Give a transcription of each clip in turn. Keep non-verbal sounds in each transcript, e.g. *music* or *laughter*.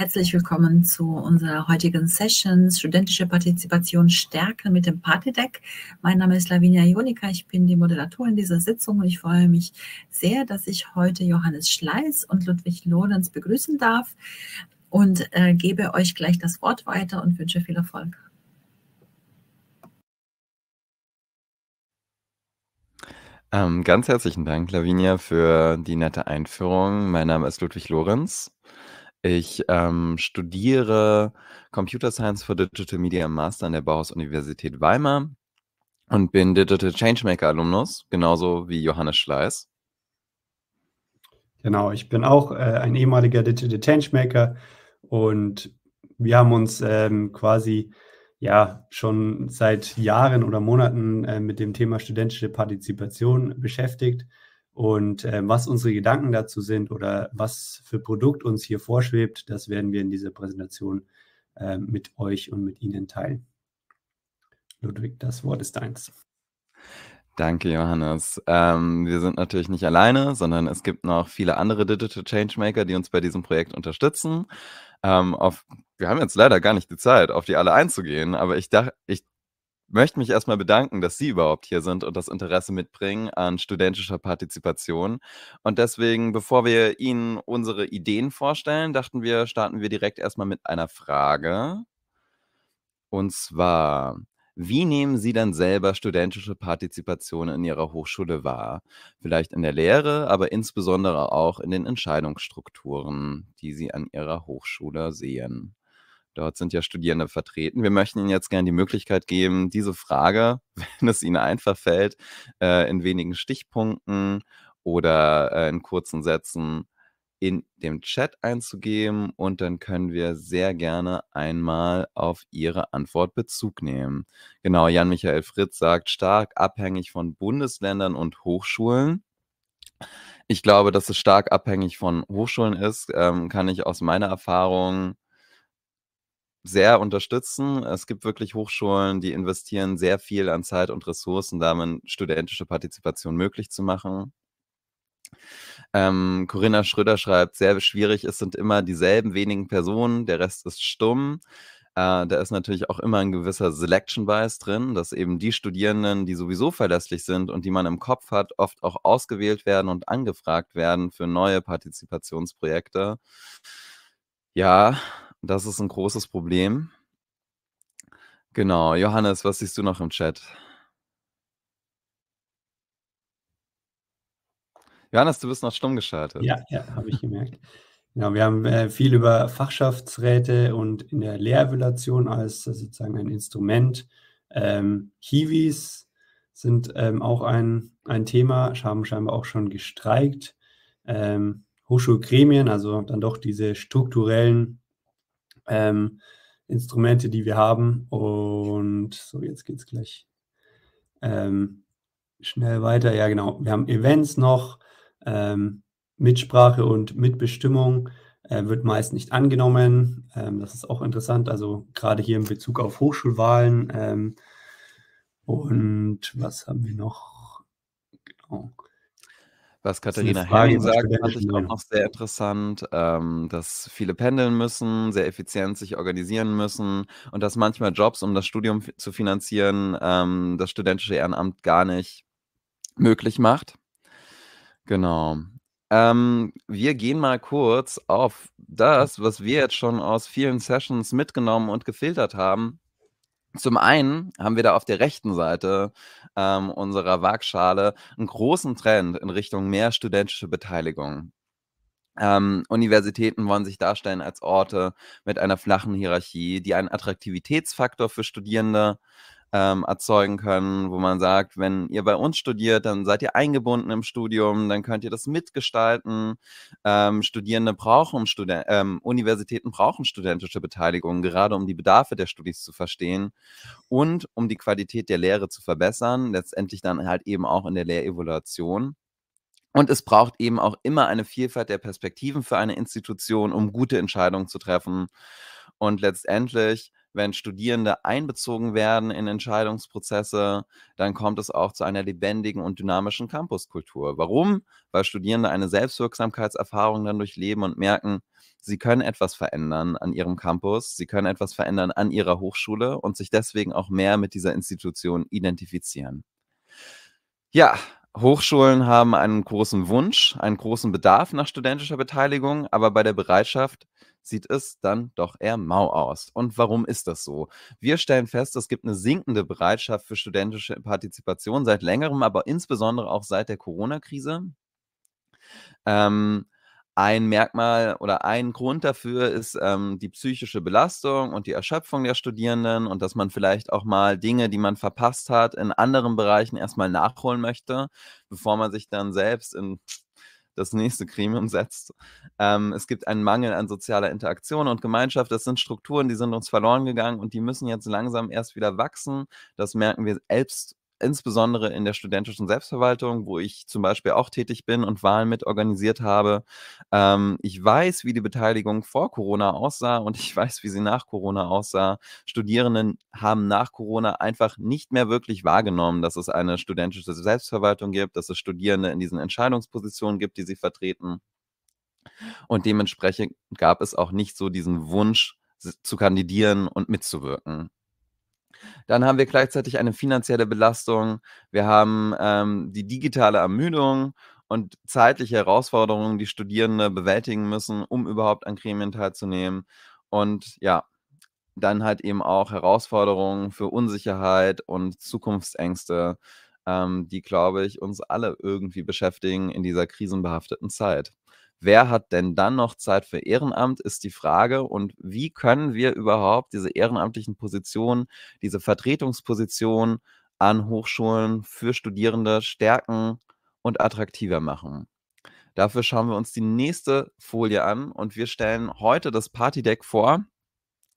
Herzlich willkommen zu unserer heutigen Session Studentische Partizipation stärken mit dem Partydeck. Mein Name ist Lavinia Jonika, ich bin die Moderatorin dieser Sitzung und ich freue mich sehr, dass ich heute Johannes Schleiß und Ludwig Lorenz begrüßen darf und äh, gebe euch gleich das Wort weiter und wünsche viel Erfolg. Ähm, ganz herzlichen Dank, Lavinia, für die nette Einführung. Mein Name ist Ludwig Lorenz. Ich ähm, studiere Computer Science for Digital Media im Master an der Bauhaus Universität Weimar und bin Digital Changemaker Alumnus, genauso wie Johannes Schleiß. Genau, ich bin auch äh, ein ehemaliger Digital Changemaker und wir haben uns ähm, quasi ja schon seit Jahren oder Monaten äh, mit dem Thema studentische Partizipation beschäftigt und äh, was unsere Gedanken dazu sind oder was für Produkt uns hier vorschwebt, das werden wir in dieser Präsentation äh, mit euch und mit Ihnen teilen. Ludwig, das Wort ist deins. Danke, Johannes. Ähm, wir sind natürlich nicht alleine, sondern es gibt noch viele andere Digital Changemaker, die uns bei diesem Projekt unterstützen. Ähm, auf, wir haben jetzt leider gar nicht die Zeit, auf die alle einzugehen, aber ich, dach, ich möchte mich erstmal bedanken, dass Sie überhaupt hier sind und das Interesse mitbringen an studentischer Partizipation. Und deswegen, bevor wir Ihnen unsere Ideen vorstellen, dachten wir, starten wir direkt erstmal mit einer Frage. Und zwar, wie nehmen Sie denn selber studentische Partizipation in Ihrer Hochschule wahr? Vielleicht in der Lehre, aber insbesondere auch in den Entscheidungsstrukturen, die Sie an Ihrer Hochschule sehen. Dort sind ja Studierende vertreten. Wir möchten Ihnen jetzt gerne die Möglichkeit geben, diese Frage, *laughs* wenn es Ihnen einfach fällt, äh, in wenigen Stichpunkten oder äh, in kurzen Sätzen in dem Chat einzugeben und dann können wir sehr gerne einmal auf Ihre Antwort Bezug nehmen. Genau, Jan-Michael Fritz sagt, stark abhängig von Bundesländern und Hochschulen. Ich glaube, dass es stark abhängig von Hochschulen ist, ähm, kann ich aus meiner Erfahrung sehr unterstützen. Es gibt wirklich Hochschulen, die investieren sehr viel an Zeit und Ressourcen, damit studentische Partizipation möglich zu machen. Ähm, Corinna Schröder schreibt, sehr schwierig, es sind immer dieselben wenigen Personen, der Rest ist stumm. Äh, da ist natürlich auch immer ein gewisser Selection Bias drin, dass eben die Studierenden, die sowieso verlässlich sind und die man im Kopf hat, oft auch ausgewählt werden und angefragt werden für neue Partizipationsprojekte. Ja, das ist ein großes Problem. Genau, Johannes, was siehst du noch im Chat? Johannes, du bist noch stumm geschaltet. Ja, ja, habe ich gemerkt. Ja, genau, wir haben äh, viel über Fachschaftsräte und in der Lehrvaluation als sozusagen ein Instrument. Ähm, Hiwis sind ähm, auch ein, ein Thema, haben scheinbar auch schon gestreikt. Ähm, Hochschulgremien, also dann doch diese strukturellen ähm, Instrumente, die wir haben. Und so, jetzt geht es gleich ähm, schnell weiter. Ja, genau. Wir haben Events noch. Ähm, Mitsprache und Mitbestimmung äh, wird meist nicht angenommen. Ähm, das ist auch interessant, also gerade hier in Bezug auf Hochschulwahlen. Ähm, und was haben wir noch? Genau. Was Katharina Herring sagt, fand ich auch noch sehr interessant, ähm, dass viele pendeln müssen, sehr effizient sich organisieren müssen und dass manchmal Jobs, um das Studium zu finanzieren, ähm, das studentische Ehrenamt gar nicht möglich macht. Genau. Ähm, wir gehen mal kurz auf das, was wir jetzt schon aus vielen Sessions mitgenommen und gefiltert haben, zum einen haben wir da auf der rechten Seite ähm, unserer Waagschale einen großen Trend in Richtung mehr studentische Beteiligung. Ähm, Universitäten wollen sich darstellen als Orte mit einer flachen Hierarchie, die einen Attraktivitätsfaktor für Studierende ähm, erzeugen können, wo man sagt, wenn ihr bei uns studiert, dann seid ihr eingebunden im Studium, dann könnt ihr das mitgestalten. Ähm, Studierende brauchen, Studen ähm, Universitäten brauchen studentische Beteiligung, gerade um die Bedarfe der Studis zu verstehen und um die Qualität der Lehre zu verbessern, letztendlich dann halt eben auch in der Lehrevaluation. Und es braucht eben auch immer eine Vielfalt der Perspektiven für eine Institution, um gute Entscheidungen zu treffen. Und letztendlich wenn Studierende einbezogen werden in Entscheidungsprozesse, dann kommt es auch zu einer lebendigen und dynamischen Campuskultur. Warum? Weil Studierende eine Selbstwirksamkeitserfahrung dann durchleben und merken, sie können etwas verändern an ihrem Campus, sie können etwas verändern an ihrer Hochschule und sich deswegen auch mehr mit dieser Institution identifizieren. Ja, Hochschulen haben einen großen Wunsch, einen großen Bedarf nach studentischer Beteiligung, aber bei der Bereitschaft, sieht es dann doch eher mau aus. Und warum ist das so? Wir stellen fest, es gibt eine sinkende Bereitschaft für studentische Partizipation seit längerem, aber insbesondere auch seit der Corona-Krise. Ähm, ein Merkmal oder ein Grund dafür ist ähm, die psychische Belastung und die Erschöpfung der Studierenden und dass man vielleicht auch mal Dinge, die man verpasst hat, in anderen Bereichen erstmal nachholen möchte, bevor man sich dann selbst in das nächste Gremium *laughs* setzt. Ähm, es gibt einen Mangel an sozialer Interaktion und Gemeinschaft. Das sind Strukturen, die sind uns verloren gegangen und die müssen jetzt langsam erst wieder wachsen. Das merken wir selbst insbesondere in der studentischen Selbstverwaltung, wo ich zum Beispiel auch tätig bin und Wahlen mit organisiert habe. Ähm, ich weiß, wie die Beteiligung vor Corona aussah und ich *laughs* weiß, wie sie nach Corona aussah. Studierenden haben nach Corona einfach nicht mehr wirklich wahrgenommen, dass es eine studentische Selbstverwaltung gibt, dass es Studierende in diesen Entscheidungspositionen gibt, die sie vertreten. Und dementsprechend gab es auch nicht so diesen Wunsch zu kandidieren und mitzuwirken. Dann haben wir gleichzeitig eine finanzielle Belastung, wir haben ähm, die digitale Ermüdung und zeitliche Herausforderungen, die Studierende bewältigen müssen, um überhaupt an Gremien teilzunehmen. Und ja, dann halt eben auch Herausforderungen für Unsicherheit und Zukunftsängste, ähm, die, glaube ich, uns alle irgendwie beschäftigen in dieser krisenbehafteten Zeit. Wer hat denn dann noch Zeit für Ehrenamt, ist die Frage. Und wie können wir überhaupt diese ehrenamtlichen Positionen, diese Vertretungspositionen an Hochschulen für Studierende stärken und attraktiver machen? Dafür schauen wir uns die nächste Folie an und wir stellen heute das Partydeck vor.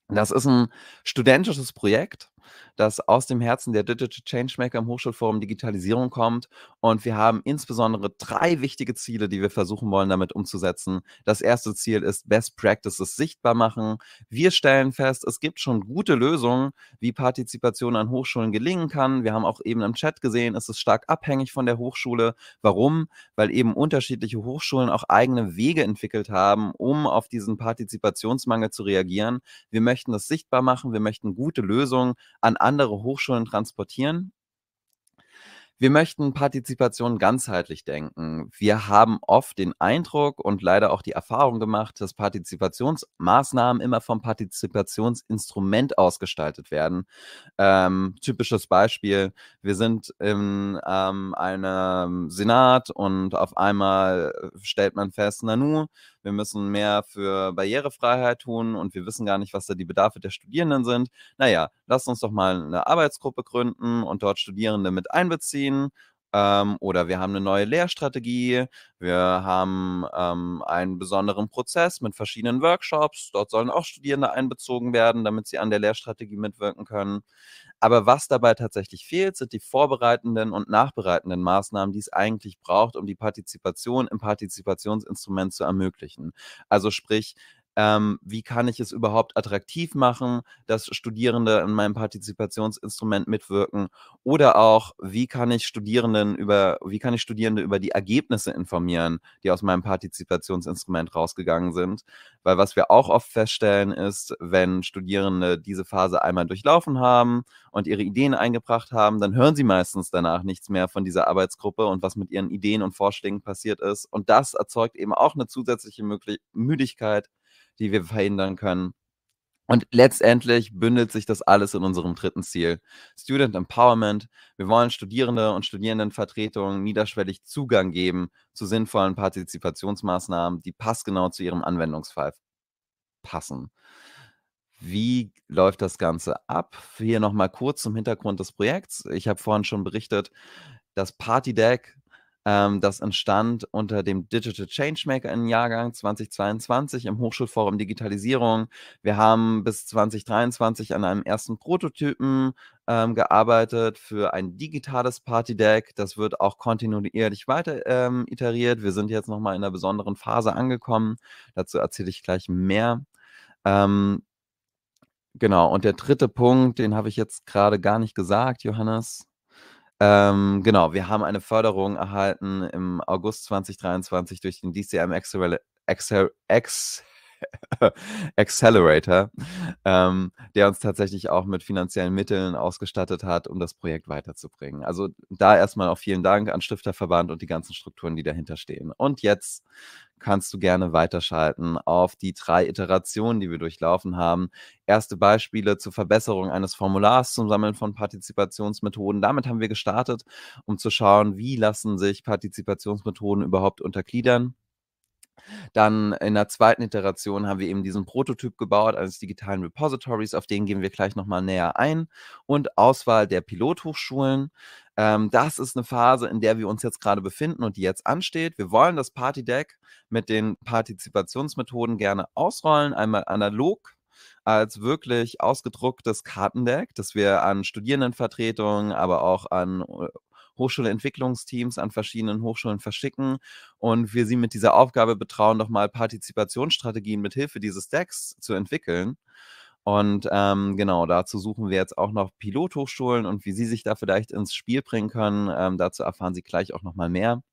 Das ist ein studentisches Projekt das aus dem Herzen der Digital Changemaker im Hochschulforum Digitalisierung kommt. Und wir haben insbesondere drei wichtige Ziele, die wir versuchen wollen, damit umzusetzen. Das erste Ziel ist Best Practices sichtbar machen. Wir stellen fest, es gibt schon gute Lösungen, wie Partizipation an Hochschulen gelingen kann. Wir haben auch eben im Chat gesehen, es ist stark abhängig von der Hochschule. Warum? Weil eben unterschiedliche Hochschulen auch eigene Wege entwickelt haben, um auf diesen Partizipationsmangel zu reagieren. Wir möchten das sichtbar machen. Wir möchten gute Lösungen an andere Hochschulen transportieren wir möchten Partizipation ganzheitlich denken. Wir haben oft den Eindruck und leider auch die Erfahrung gemacht, dass Partizipationsmaßnahmen immer vom Partizipationsinstrument ausgestaltet werden. Ähm, typisches Beispiel, wir sind in ähm, einem Senat und auf einmal äh, stellt man fest, nanu, wir müssen mehr für Barrierefreiheit tun und wir wissen gar nicht, was da die Bedarfe der Studierenden sind. Naja, lasst uns doch mal eine Arbeitsgruppe gründen und dort Studierende mit einbeziehen Strategien ähm, oder wir haben eine neue Lehrstrategie, wir haben ähm, einen besonderen Prozess mit verschiedenen Workshops, dort sollen auch Studierende einbezogen werden, damit sie an der Lehrstrategie mitwirken können. Aber was dabei tatsächlich fehlt, sind die vorbereitenden und nachbereitenden Maßnahmen, die es eigentlich braucht, um die Partizipation im Partizipationsinstrument zu ermöglichen. Also sprich, ähm, wie kann ich es überhaupt attraktiv machen, dass Studierende in meinem Partizipationsinstrument mitwirken oder auch, wie kann ich Studierenden über, wie kann ich Studierende über die Ergebnisse informieren, die aus meinem Partizipationsinstrument rausgegangen sind. Weil was wir auch oft feststellen ist, wenn Studierende diese Phase einmal durchlaufen haben und ihre Ideen eingebracht haben, dann hören sie meistens danach nichts mehr von dieser Arbeitsgruppe und was mit ihren Ideen und Vorschlägen passiert ist. Und das erzeugt eben auch eine zusätzliche Möglichkeit, Müdigkeit, die wir verhindern können. Und letztendlich bündelt sich das alles in unserem dritten Ziel. Student Empowerment. Wir wollen Studierende und Studierendenvertretungen niederschwellig Zugang geben zu sinnvollen Partizipationsmaßnahmen, die passgenau zu ihrem Anwendungsfall passen. Wie läuft das Ganze ab? Hier nochmal kurz zum Hintergrund des Projekts. Ich habe vorhin schon berichtet, das Party Deck ähm, das entstand unter dem Digital Changemaker im Jahrgang 2022 im Hochschulforum Digitalisierung. Wir haben bis 2023 an einem ersten Prototypen ähm, gearbeitet für ein digitales Party-Deck. Das wird auch kontinuierlich weiter ähm, iteriert. Wir sind jetzt nochmal in einer besonderen Phase angekommen. Dazu erzähle ich gleich mehr. Ähm, genau, und der dritte Punkt, den habe ich jetzt gerade gar nicht gesagt, Johannes. Ähm, genau, wir haben eine Förderung erhalten im August 2023 durch den DCM Acceler Acceler Acceler *laughs* Accelerator, ähm, der uns tatsächlich auch mit finanziellen Mitteln ausgestattet hat, um das Projekt weiterzubringen. Also da erstmal auch vielen Dank an Stifterverband und die ganzen Strukturen, die dahinter stehen. Und jetzt kannst du gerne weiterschalten auf die drei Iterationen, die wir durchlaufen haben. Erste Beispiele zur Verbesserung eines Formulars zum Sammeln von Partizipationsmethoden. Damit haben wir gestartet, um zu schauen, wie lassen sich Partizipationsmethoden überhaupt untergliedern dann in der zweiten Iteration haben wir eben diesen Prototyp gebaut eines digitalen Repositories, auf den gehen wir gleich nochmal näher ein. Und Auswahl der Pilothochschulen. Ähm, das ist eine Phase, in der wir uns jetzt gerade befinden und die jetzt ansteht. Wir wollen das Party-Deck mit den Partizipationsmethoden gerne ausrollen, einmal analog als wirklich ausgedrucktes Kartendeck, das wir an Studierendenvertretungen, aber auch an äh, Hochschulentwicklungsteams an verschiedenen Hochschulen verschicken und wir sie mit dieser Aufgabe betrauen, doch mal Partizipationsstrategien mit Hilfe dieses Decks zu entwickeln. Und ähm, genau, dazu suchen wir jetzt auch noch Pilothochschulen und wie sie sich da vielleicht ins Spiel bringen können. Ähm, dazu erfahren Sie gleich auch nochmal mehr.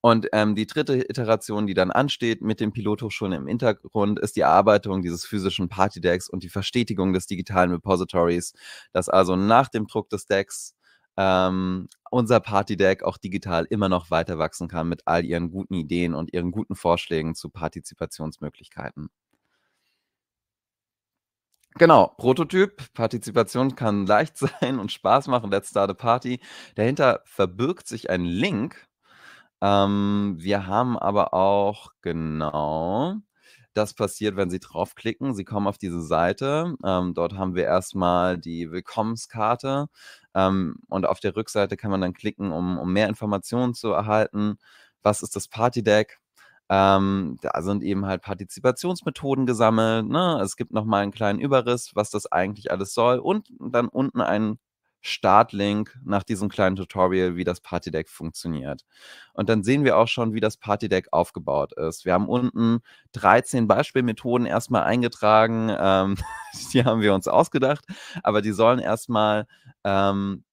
Und ähm, die dritte Iteration, die dann ansteht mit den Pilothochschulen im Hintergrund, ist die Erarbeitung dieses physischen Partydecks und die Verstetigung des digitalen Repositories, das also nach dem Druck des Decks ähm, unser Party-Deck auch digital immer noch weiter wachsen kann mit all ihren guten Ideen und ihren guten Vorschlägen zu Partizipationsmöglichkeiten. Genau, Prototyp, Partizipation kann leicht *laughs* sein und Spaß machen, let's start a party. Dahinter verbirgt sich ein Link. Ähm, wir haben aber auch, genau, das passiert, wenn Sie draufklicken. Sie kommen auf diese Seite. Ähm, dort haben wir erstmal die Willkommenskarte. Ähm, und auf der Rückseite kann man dann klicken, um, um mehr Informationen zu erhalten. Was ist das Partydeck? Ähm, da sind eben halt Partizipationsmethoden gesammelt. Ne? Es gibt nochmal einen kleinen Überriss, was das eigentlich alles soll. Und dann unten einen Startlink nach diesem kleinen Tutorial, wie das Partydeck funktioniert. Und dann sehen wir auch schon, wie das Partydeck aufgebaut ist. Wir haben unten 13 Beispielmethoden erstmal eingetragen. Ähm, *laughs* die haben wir uns ausgedacht, aber die sollen erstmal ähm,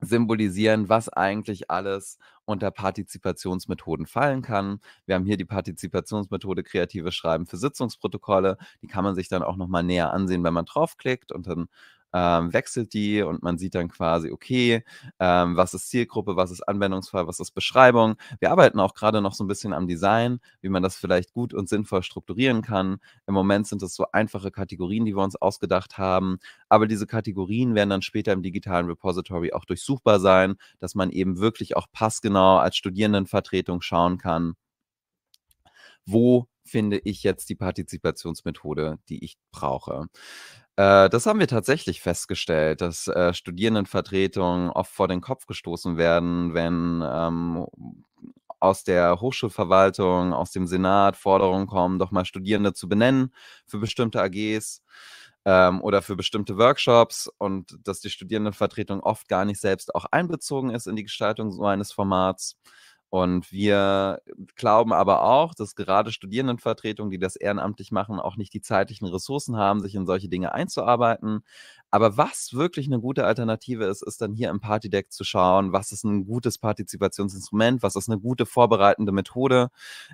symbolisieren, was eigentlich alles unter Partizipationsmethoden fallen kann. Wir haben hier die Partizipationsmethode kreatives Schreiben für Sitzungsprotokolle. Die kann man sich dann auch nochmal näher ansehen, wenn man draufklickt und dann ähm, wechselt die und man sieht dann quasi, okay, ähm, was ist Zielgruppe, was ist Anwendungsfall, was ist Beschreibung. Wir arbeiten auch gerade noch so ein bisschen am Design, wie man das vielleicht gut und sinnvoll strukturieren kann. Im Moment sind es so einfache Kategorien, die wir uns ausgedacht haben, aber diese Kategorien werden dann später im digitalen Repository auch durchsuchbar sein, dass man eben wirklich auch passgenau als Studierendenvertretung schauen kann, wo finde ich jetzt die Partizipationsmethode, die ich brauche. Äh, das haben wir tatsächlich festgestellt, dass äh, Studierendenvertretungen oft vor den Kopf gestoßen werden, wenn ähm, aus der Hochschulverwaltung, aus dem Senat Forderungen kommen, doch mal Studierende zu benennen für bestimmte AGs ähm, oder für bestimmte Workshops und dass die Studierendenvertretung oft gar nicht selbst auch einbezogen ist in die Gestaltung so eines Formats. Und wir glauben aber auch, dass gerade Studierendenvertretungen, die das ehrenamtlich machen, auch nicht die zeitlichen Ressourcen haben, sich in solche Dinge einzuarbeiten. Aber was wirklich eine gute Alternative ist, ist dann hier im Partydeck zu schauen, was ist ein gutes Partizipationsinstrument, was ist eine gute vorbereitende Methode,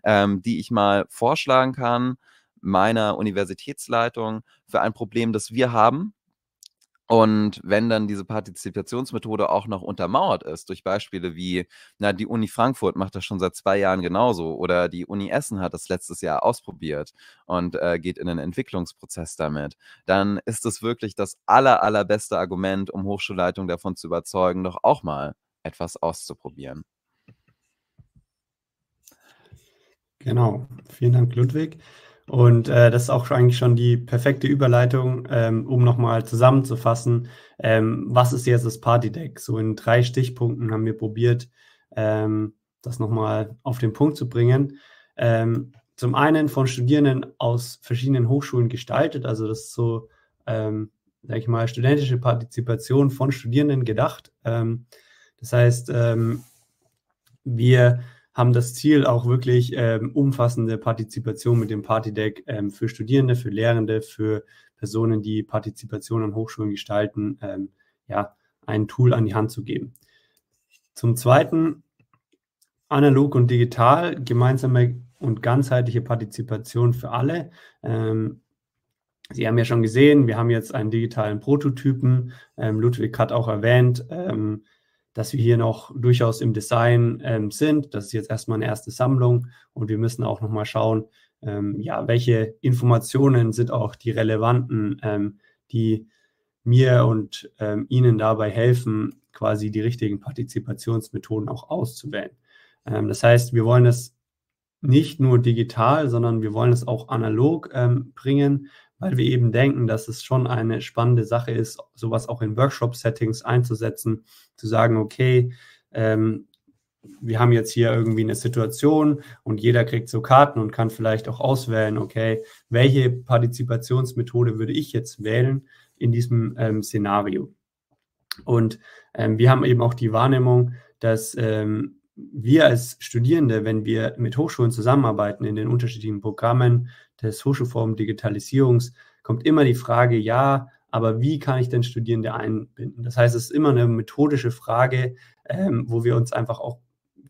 ähm, die ich mal vorschlagen kann meiner Universitätsleitung für ein Problem, das wir haben, und wenn dann diese Partizipationsmethode auch noch untermauert ist durch Beispiele wie, na, die Uni Frankfurt macht das schon seit zwei Jahren genauso oder die Uni Essen hat das letztes Jahr ausprobiert und äh, geht in den Entwicklungsprozess damit, dann ist es wirklich das aller, allerbeste Argument, um Hochschulleitung davon zu überzeugen, doch auch mal etwas auszuprobieren. Genau. Vielen Dank, Ludwig. Und äh, das ist auch eigentlich schon die perfekte Überleitung, ähm, um nochmal zusammenzufassen, ähm, was ist jetzt das Party-Deck? So in drei Stichpunkten haben wir probiert, ähm, das nochmal auf den Punkt zu bringen. Ähm, zum einen von Studierenden aus verschiedenen Hochschulen gestaltet, also das ist so, ähm, sag ich mal, studentische Partizipation von Studierenden gedacht. Ähm, das heißt, ähm, wir haben das Ziel, auch wirklich ähm, umfassende Partizipation mit dem Partydeck ähm, für Studierende, für Lehrende, für Personen, die Partizipation an Hochschulen gestalten, ähm, ja, ein Tool an die Hand zu geben. Zum Zweiten, analog und digital, gemeinsame und ganzheitliche Partizipation für alle. Ähm, Sie haben ja schon gesehen, wir haben jetzt einen digitalen Prototypen. Ähm, Ludwig hat auch erwähnt, ähm, dass wir hier noch durchaus im Design ähm, sind. Das ist jetzt erstmal eine erste Sammlung und wir müssen auch nochmal schauen, ähm, ja, welche Informationen sind auch die relevanten, ähm, die mir und ähm, Ihnen dabei helfen, quasi die richtigen Partizipationsmethoden auch auszuwählen. Ähm, das heißt, wir wollen das nicht nur digital, sondern wir wollen es auch analog ähm, bringen, weil wir eben denken, dass es schon eine spannende Sache ist, sowas auch in Workshop-Settings einzusetzen, zu sagen, okay, ähm, wir haben jetzt hier irgendwie eine Situation und jeder kriegt so Karten und kann vielleicht auch auswählen, okay, welche Partizipationsmethode würde ich jetzt wählen in diesem ähm, Szenario. Und ähm, wir haben eben auch die Wahrnehmung, dass ähm, wir als Studierende, wenn wir mit Hochschulen zusammenarbeiten in den unterschiedlichen Programmen des Hochschulforum Digitalisierungs, kommt immer die Frage, ja, aber wie kann ich denn Studierende einbinden? Das heißt, es ist immer eine methodische Frage, ähm, wo wir uns einfach auch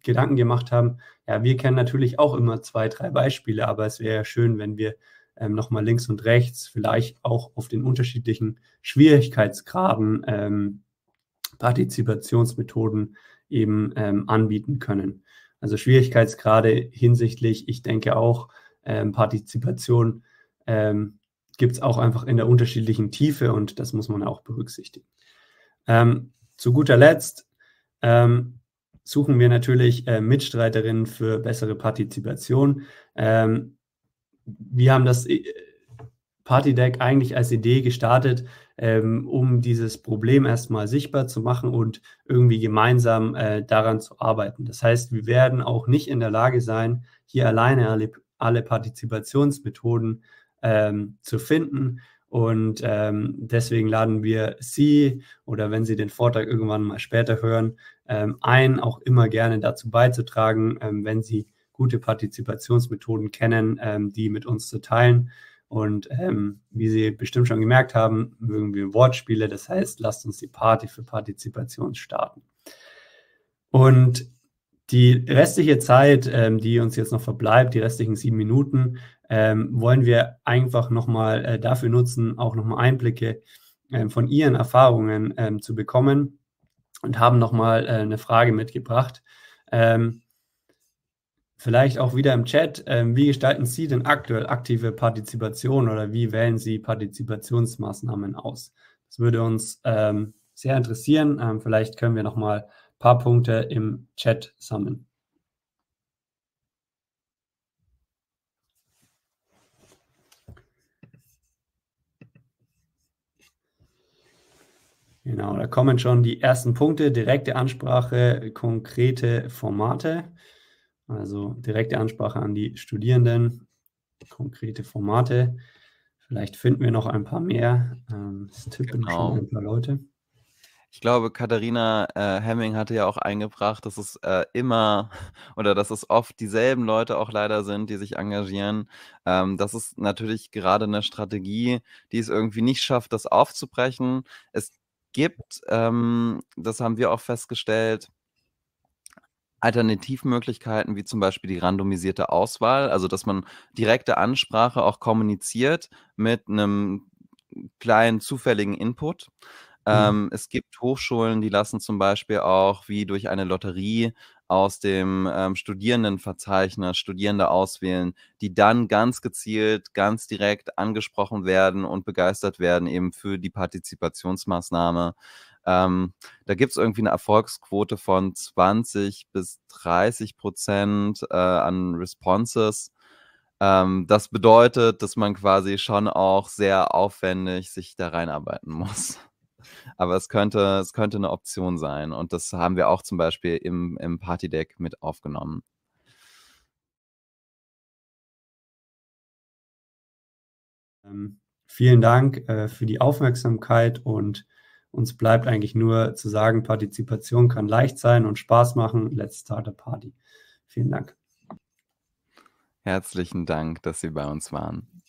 Gedanken gemacht haben. Ja, wir kennen natürlich auch immer zwei, drei Beispiele, aber es wäre ja schön, wenn wir ähm, nochmal links und rechts vielleicht auch auf den unterschiedlichen Schwierigkeitsgraden ähm, Partizipationsmethoden eben ähm, anbieten können. Also Schwierigkeitsgrade hinsichtlich, ich denke auch, ähm, Partizipation ähm, gibt es auch einfach in der unterschiedlichen Tiefe und das muss man auch berücksichtigen. Ähm, zu guter Letzt ähm, suchen wir natürlich äh, Mitstreiterinnen für bessere Partizipation. Ähm, wir haben das äh, Party Deck eigentlich als Idee gestartet, ähm, um dieses Problem erstmal sichtbar zu machen und irgendwie gemeinsam äh, daran zu arbeiten. Das heißt, wir werden auch nicht in der Lage sein, hier alleine alle, alle Partizipationsmethoden ähm, zu finden. Und ähm, deswegen laden wir Sie oder wenn Sie den Vortrag irgendwann mal später hören, ähm, ein, auch immer gerne dazu beizutragen, ähm, wenn Sie gute Partizipationsmethoden kennen, ähm, die mit uns zu teilen. Und ähm, wie Sie bestimmt schon gemerkt haben, mögen wir Wortspiele. Das heißt, lasst uns die Party für Partizipation starten. Und die restliche Zeit, ähm, die uns jetzt noch verbleibt, die restlichen sieben Minuten, ähm, wollen wir einfach nochmal äh, dafür nutzen, auch nochmal Einblicke ähm, von Ihren Erfahrungen ähm, zu bekommen und haben nochmal äh, eine Frage mitgebracht. Ähm, Vielleicht auch wieder im Chat, ähm, wie gestalten Sie denn aktuell aktive Partizipation oder wie wählen Sie Partizipationsmaßnahmen aus? Das würde uns ähm, sehr interessieren. Ähm, vielleicht können wir nochmal ein paar Punkte im Chat sammeln. Genau, da kommen schon die ersten Punkte, direkte Ansprache, konkrete Formate. Also direkte Ansprache an die Studierenden, konkrete Formate. Vielleicht finden wir noch ein paar mehr. Ähm, es tippen genau. schon ein paar Leute. Ich glaube, Katharina äh, Hemming hatte ja auch eingebracht, dass es äh, immer *laughs* oder dass es oft dieselben Leute auch leider sind, die sich engagieren. Ähm, das ist natürlich gerade eine Strategie, die es irgendwie nicht schafft, das aufzubrechen. Es gibt, ähm, das haben wir auch festgestellt, Alternativmöglichkeiten wie zum Beispiel die randomisierte Auswahl, also dass man direkte Ansprache auch kommuniziert mit einem kleinen zufälligen Input. Mhm. Ähm, es gibt Hochschulen, die lassen zum Beispiel auch wie durch eine Lotterie aus dem ähm, Studierendenverzeichnis Studierende auswählen, die dann ganz gezielt, ganz direkt angesprochen werden und begeistert werden eben für die Partizipationsmaßnahme. Ähm, da gibt es irgendwie eine Erfolgsquote von 20 bis 30 Prozent äh, an Responses. Ähm, das bedeutet, dass man quasi schon auch sehr aufwendig sich da reinarbeiten muss. Aber es könnte, es könnte eine Option sein. Und das haben wir auch zum Beispiel im, im Deck mit aufgenommen. Ähm, vielen Dank äh, für die Aufmerksamkeit und uns bleibt eigentlich nur zu sagen, Partizipation kann leicht sein und Spaß machen. Let's start a party. Vielen Dank. Herzlichen Dank, dass Sie bei uns waren.